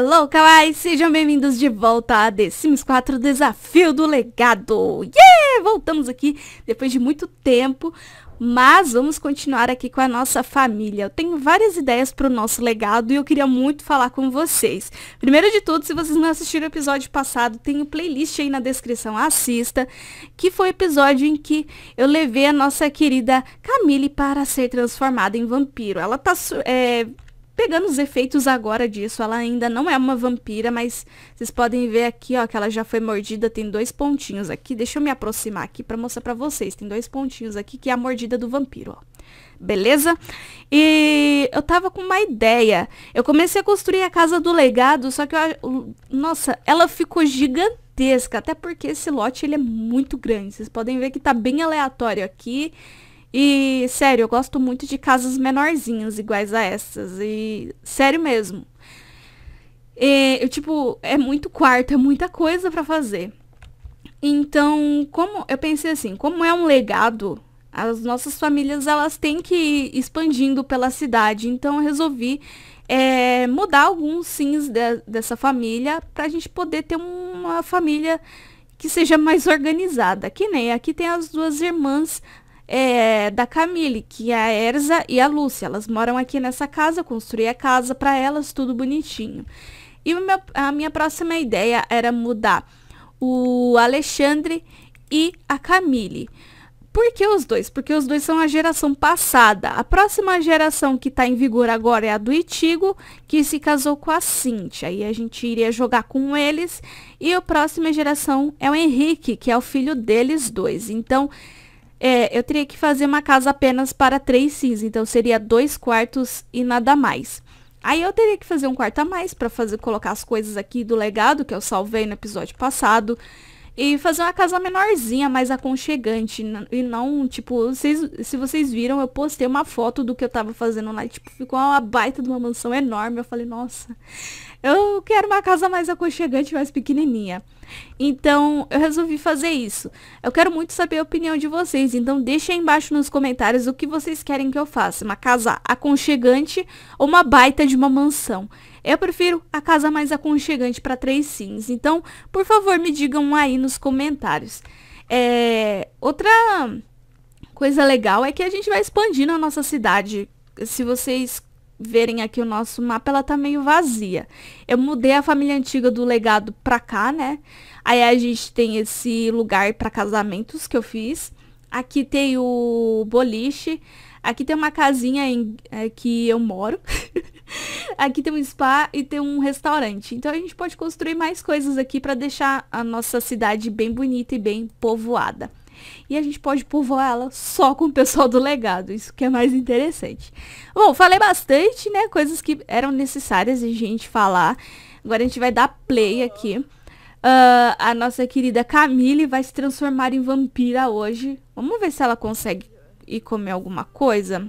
Hello, kawaii! Sejam bem-vindos de volta a The Sims 4 Desafio do Legado! Yeah! Voltamos aqui depois de muito tempo, mas vamos continuar aqui com a nossa família. Eu tenho várias ideias para o nosso legado e eu queria muito falar com vocês. Primeiro de tudo, se vocês não assistiram o episódio passado, tem playlist aí na descrição, assista, que foi o episódio em que eu levei a nossa querida Camille para ser transformada em vampiro. Ela tá... É, Pegando os efeitos agora disso, ela ainda não é uma vampira, mas vocês podem ver aqui, ó, que ela já foi mordida, tem dois pontinhos aqui. Deixa eu me aproximar aqui para mostrar para vocês. Tem dois pontinhos aqui, que é a mordida do vampiro, ó beleza? E eu tava com uma ideia. Eu comecei a construir a casa do legado, só que eu, nossa, ela ficou gigantesca, até porque esse lote ele é muito grande. Vocês podem ver que tá bem aleatório aqui. E, sério, eu gosto muito de casas menorzinhas, iguais a essas. E, sério mesmo. E, eu, tipo, é muito quarto, é muita coisa para fazer. Então, como eu pensei assim, como é um legado, as nossas famílias elas têm que ir expandindo pela cidade. Então, eu resolvi é, mudar alguns sims de, dessa família para a gente poder ter uma família que seja mais organizada. Que nem aqui tem as duas irmãs é, da Camille, que é a Erza e a Lúcia. Elas moram aqui nessa casa, construí a casa para elas, tudo bonitinho. E meu, a minha próxima ideia era mudar o Alexandre e a Camille. Por que os dois? Porque os dois são a geração passada. A próxima geração que está em vigor agora é a do Itigo, que se casou com a Cintia. E a gente iria jogar com eles. E a próxima geração é o Henrique, que é o filho deles dois. Então, é, eu teria que fazer uma casa apenas para três sims, então seria dois quartos e nada mais. Aí eu teria que fazer um quarto a mais para fazer colocar as coisas aqui do legado que eu salvei no episódio passado. E fazer uma casa menorzinha, mais aconchegante. E não, tipo, vocês, se vocês viram, eu postei uma foto do que eu tava fazendo lá. E, tipo, ficou uma baita de uma mansão enorme. Eu falei, nossa, eu quero uma casa mais aconchegante, mais pequenininha. Então, eu resolvi fazer isso. Eu quero muito saber a opinião de vocês. Então, deixa aí embaixo nos comentários o que vocês querem que eu faça. Uma casa aconchegante ou uma baita de uma mansão. Eu prefiro a casa mais aconchegante para três sims. Então, por favor, me digam aí nos comentários. É, outra coisa legal é que a gente vai expandindo a nossa cidade. Se vocês verem aqui o nosso mapa, ela tá meio vazia. Eu mudei a família antiga do legado pra cá, né? Aí a gente tem esse lugar para casamentos que eu fiz. Aqui tem o boliche. Aqui tem uma casinha em, é, que eu moro. aqui tem um spa e tem um restaurante. Então a gente pode construir mais coisas aqui para deixar a nossa cidade bem bonita e bem povoada. E a gente pode povoar ela só com o pessoal do legado, isso que é mais interessante. Bom, falei bastante, né? Coisas que eram necessárias a gente falar. Agora a gente vai dar play aqui. Uh, a nossa querida Camille vai se transformar em vampira hoje. Vamos ver se ela consegue e comer alguma coisa?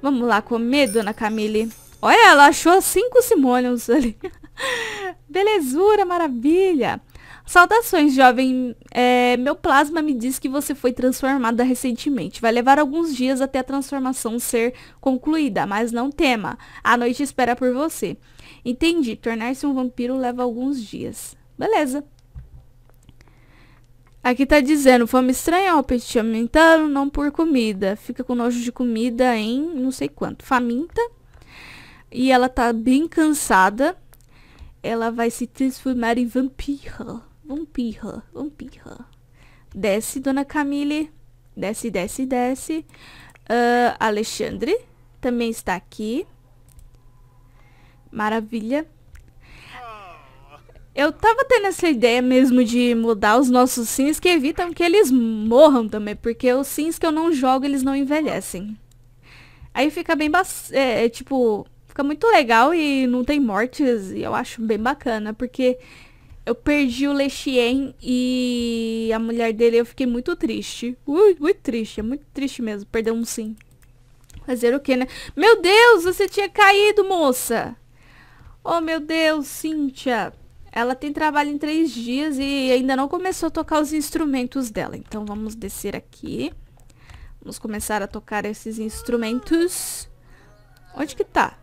Vamos lá comer, dona Camille. Olha, ela achou cinco Simônios ali. Belezura, maravilha. Saudações, jovem. É, meu plasma me diz que você foi transformada recentemente. Vai levar alguns dias até a transformação ser concluída, mas não tema. A noite espera por você. Entendi. Tornar-se um vampiro leva alguns dias. Beleza. Aqui tá dizendo, fome estranha, o apetite aumentando, não por comida. Fica com nojo de comida em não sei quanto. Faminta. E ela tá bem cansada. Ela vai se transformar em vampira. Vampira, vampira. Desce, dona Camille. Desce, desce, desce. Uh, Alexandre também está aqui. Maravilha. Eu tava tendo essa ideia mesmo de mudar os nossos sims que evitam que eles morram também, porque os sims que eu não jogo, eles não envelhecem. Aí fica bem, é, é, tipo, fica muito legal e não tem mortes, e eu acho bem bacana, porque eu perdi o Lechien e a mulher dele, eu fiquei muito triste. Ui, muito triste, é muito triste mesmo, perder um sim. Fazer o quê, né? Meu Deus, você tinha caído, moça! Oh, meu Deus, Cíntia! Ela tem trabalho em três dias e ainda não começou a tocar os instrumentos dela. Então vamos descer aqui. Vamos começar a tocar esses instrumentos. Onde que tá?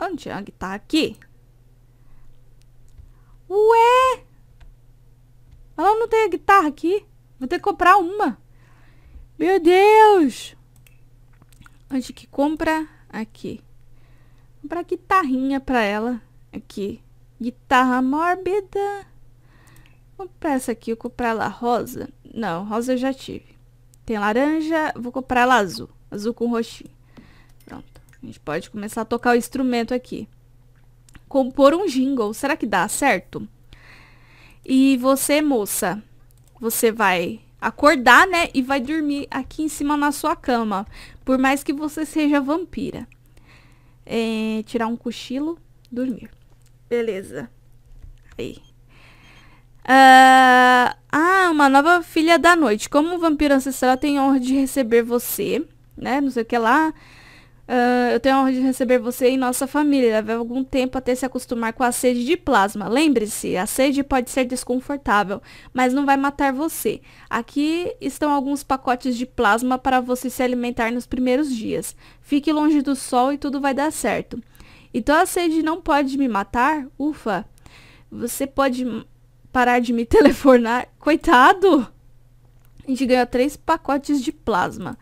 Onde é que tá? Aqui. Ué! Ela não tem a guitarra aqui. Vou ter que comprar uma. Meu Deus! Onde que compra? Aqui. Comprar guitarrinha pra ela. Aqui. Guitarra mórbida. Vou comprar essa aqui, vou comprar lá rosa. Não, rosa eu já tive. Tem laranja, vou comprar lá azul. Azul com roxinho. Pronto. A gente pode começar a tocar o instrumento aqui. Compor um jingle. Será que dá certo? E você, moça, você vai acordar, né? E vai dormir aqui em cima na sua cama. Por mais que você seja vampira. É, tirar um cochilo, dormir. Beleza. Aí. Uh, ah, uma nova filha da noite. Como um vampiro ancestral, eu tenho a honra de receber você, né? Não sei o que lá. Uh, eu tenho a honra de receber você em nossa família. Leva algum tempo até se acostumar com a sede de plasma. Lembre-se, a sede pode ser desconfortável, mas não vai matar você. Aqui estão alguns pacotes de plasma para você se alimentar nos primeiros dias. Fique longe do sol e tudo vai dar certo. Então a sede não pode me matar? Ufa! Você pode parar de me telefonar? Coitado! A gente ganhou três pacotes de plasma.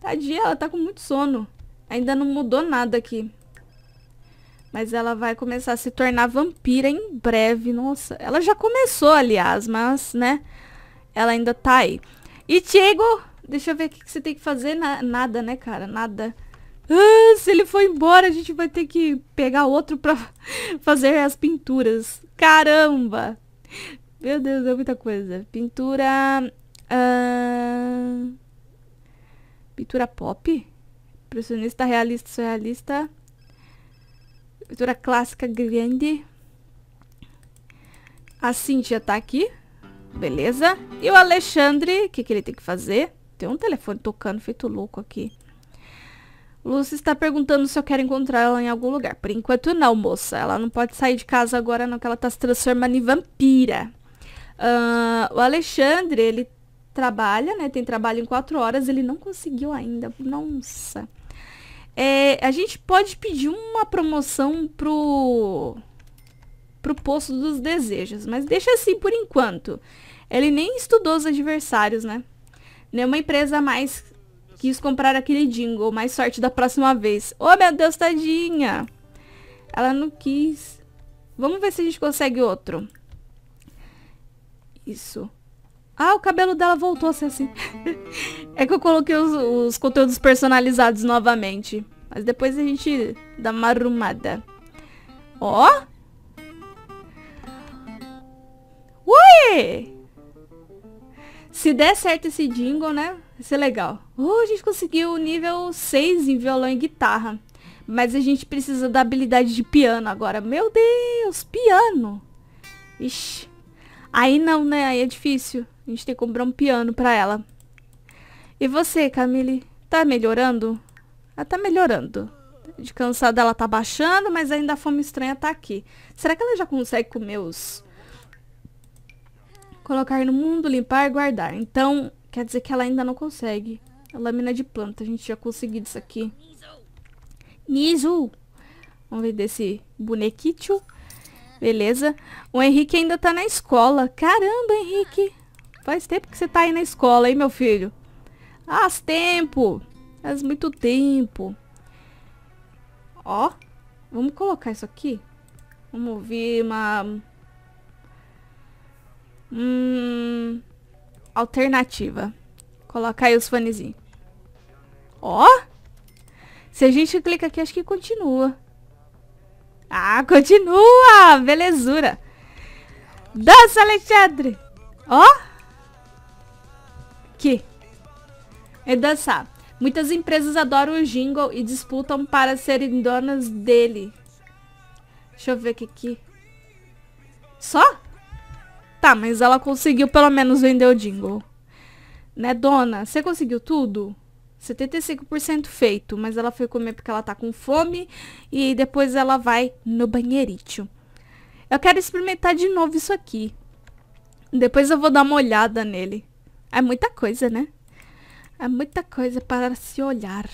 Tadinha, ela tá com muito sono. Ainda não mudou nada aqui. Mas ela vai começar a se tornar vampira em breve. Nossa, ela já começou, aliás, mas, né? Ela ainda tá aí. E Diego, deixa eu ver o que, que você tem que fazer. Na nada, né, cara? Nada. Ah, se ele for embora, a gente vai ter que pegar outro pra fazer as pinturas. Caramba! Meu Deus, é muita coisa. Pintura... Ah, pintura pop? Impressionista, realista, surrealista. Pintura clássica grande. A Cintia tá aqui. Beleza. E o Alexandre, o que, que ele tem que fazer? Tem um telefone tocando feito louco aqui. Lúcia está perguntando se eu quero encontrar ela em algum lugar. Por enquanto não, moça. Ela não pode sair de casa agora não, que ela está se transformando em vampira. Uh, o Alexandre, ele trabalha, né? Tem trabalho em quatro horas, ele não conseguiu ainda. Nossa. É, a gente pode pedir uma promoção pro pro posto dos desejos, mas deixa assim por enquanto. Ele nem estudou os adversários, né? Nenhuma empresa mais quis comprar aquele jingle, mais sorte da próxima vez. Oh, meu Deus, tadinha! Ela não quis. Vamos ver se a gente consegue outro. Isso. Ah, o cabelo dela voltou a ser assim. é que eu coloquei os, os, conteúdos personalizados novamente. Mas depois a gente dá uma arrumada. Ó! Ui! Se der certo esse jingle, né? Vai ser legal. Oh, a gente conseguiu o nível 6 em violão e guitarra. Mas a gente precisa da habilidade de piano agora. Meu Deus, piano. Ixi. Aí não, né? Aí é difícil. A gente tem que comprar um piano pra ela. E você, Camille? Tá melhorando? Ela ah, tá melhorando. De cansada ela tá baixando, mas ainda a fome estranha tá aqui. Será que ela já consegue comer os... Colocar no mundo, limpar, e guardar. Então, quer dizer que ela ainda não consegue. A lâmina de planta. A gente já conseguiu isso aqui. Nizu! Vamos ver desse bonequito. Beleza. O Henrique ainda tá na escola. Caramba, Henrique. Faz tempo que você tá aí na escola, hein, meu filho? Faz tempo. Faz muito tempo. Ó. Vamos colocar isso aqui. Vamos ouvir uma... Hum... Alternativa. Colocar aí os fonezinhos. Ó. Se a gente clica aqui, acho que continua. Ah, continua! Belezura. Dança, Alexandre! Ó. Que? É dançar. Muitas empresas adoram o jingle e disputam para serem donas dele. Deixa eu ver o que aqui. Só? Tá, mas ela conseguiu pelo menos vender o jingle. Né, dona? Você conseguiu tudo? 75% feito, mas ela foi comer porque ela tá com fome e depois ela vai no banheirinho. Eu quero experimentar de novo isso aqui. Depois eu vou dar uma olhada nele. É muita coisa, né? É muita coisa para se olhar.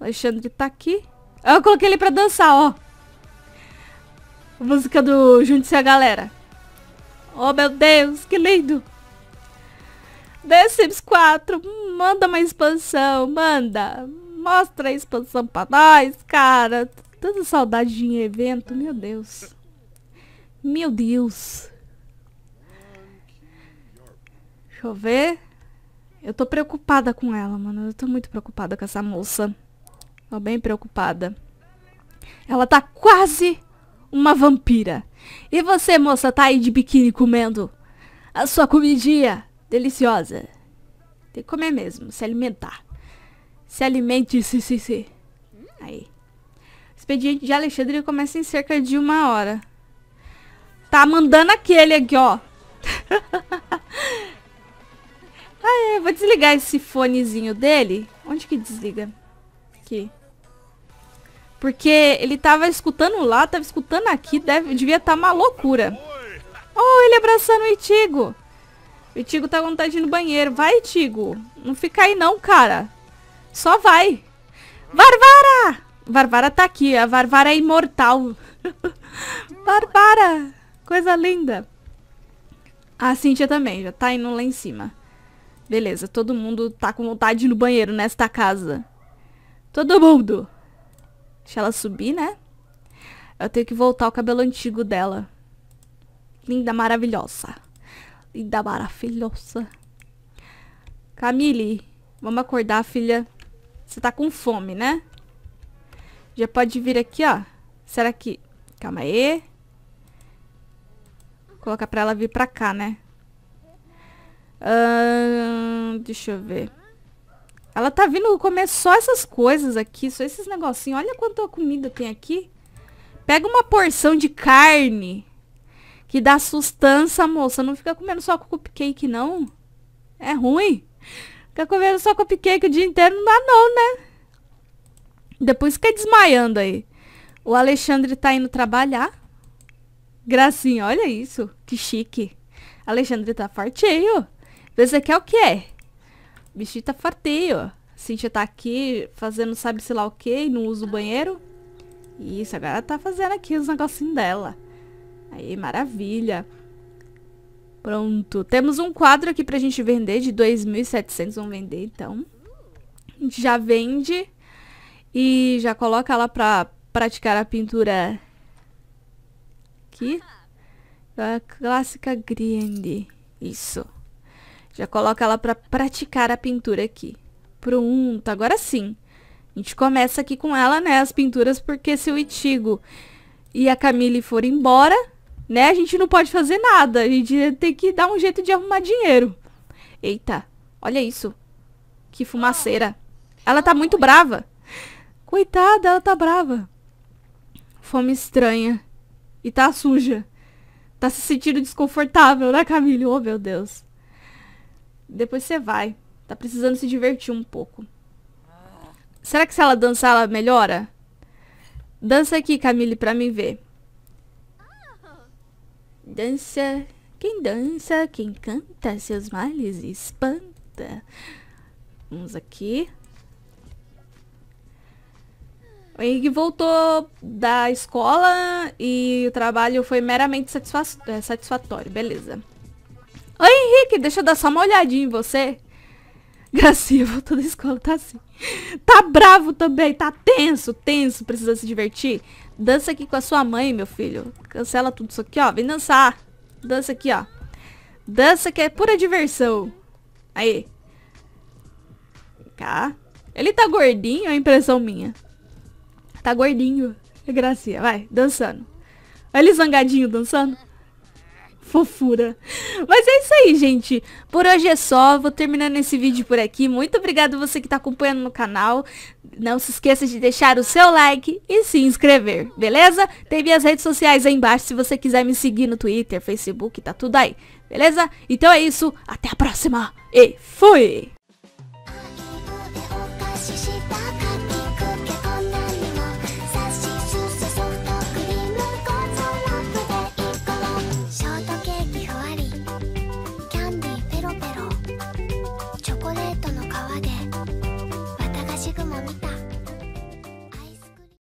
O Alexandre tá aqui. Eu coloquei ele pra dançar, ó. A música do Junte-se a Galera. Oh, meu Deus, que lindo! The Sims 4, manda uma expansão, manda. Mostra a expansão pra nós, cara. Tanta saudade de evento, meu Deus. Meu Deus. Deixa eu ver. Eu tô preocupada com ela, mano. Eu tô muito preocupada com essa moça. Tô bem preocupada. Ela tá quase uma vampira. E você, moça, tá aí de biquíni comendo a sua comidinha? deliciosa. Tem que comer mesmo, se alimentar. Se alimente, se, se, se. Aí. O expediente de Alexandre, começa em cerca de uma hora. Tá mandando aquele aqui, ó. ah, vou desligar esse fonezinho dele. Onde que desliga? Aqui. Porque ele tava escutando lá, tava escutando aqui, deve, devia estar tá uma loucura. Oh, ele abraçando o Itigo. O Tigo tá com vontade de ir no banheiro. Vai, Tigo. Não fica aí não, cara. Só vai. Varvara! Varvara tá aqui. A Varvara é imortal. Varvara! Coisa linda. A Cintia também. Já tá indo lá em cima. Beleza. Todo mundo tá com vontade de ir no banheiro nesta casa. Todo mundo. Deixa ela subir, né? Eu tenho que voltar o cabelo antigo dela. Linda, maravilhosa. Linda maravilhosa. Camille, vamos acordar, filha. Você tá com fome, né? Já pode vir aqui, ó. Será que... Calma aí. Vou colocar pra ela vir pra cá, né? deixa eu ver. Ela tá vindo comer só essas coisas aqui, só esses negocinhos. Olha quanta comida tem aqui. Pega uma porção de carne que dá sustância, moça. Não fica comendo só cupcake, não. É ruim. Fica comendo só cupcake o dia inteiro não dá não, né? Depois fica desmaiando aí. O Alexandre tá indo trabalhar. Gracinha, olha isso. Que chique. Alexandre tá fortinho. Você quer o quê? é bichinho tá fortinho. Cintia tá aqui fazendo sabe-se lá o quê e não usa o banheiro. Isso, agora tá fazendo aqui os negocinhos dela. Aí, maravilha. Pronto. Temos um quadro aqui pra gente vender de 2.700. Vamos vender, então. A gente já vende e já coloca ela pra praticar a pintura aqui. É a clássica grande. Isso. Já coloca ela pra praticar a pintura aqui. Pronto, agora sim. A gente começa aqui com ela, né, as pinturas, porque se o Itigo e a Camille forem embora, né? A gente não pode fazer nada. A gente tem que dar um jeito de arrumar dinheiro. Eita, olha isso. Que fumaceira. Ela tá muito brava. Coitada, ela tá brava. Fome estranha. E tá suja. Tá se sentindo desconfortável, né, Camille? Oh, meu Deus. Depois você vai. Tá precisando se divertir um pouco. Será que se ela dançar, ela melhora? Dança aqui, Camille, pra mim ver dança, quem dança, quem canta, seus males espanta. Vamos aqui. O Henrique voltou da escola e o trabalho foi meramente satisfa eh, satisfatório, beleza. Oi, Henrique, deixa eu dar só uma olhadinha em você. Gracinha voltou da escola, tá assim. Tá bravo também, tá tenso, tenso, precisa se divertir. Dança aqui com a sua mãe, meu filho. Cancela tudo isso aqui, ó. Vem dançar. Dança aqui, ó. Dança que é pura diversão. Aí. Cá. Ele tá gordinho, é impressão minha. Tá gordinho. É gracinha. Vai, dançando. Olha ele zangadinho dançando fofura. Mas é isso aí, gente. Por hoje é só. Vou terminando esse vídeo por aqui. Muito obrigado você que está acompanhando no canal. Não se esqueça de deixar o seu like e se inscrever, beleza? Tem minhas redes sociais aí embaixo se você quiser me seguir no Twitter, Facebook, tá tudo aí, beleza? Então é isso. Até a próxima e fui!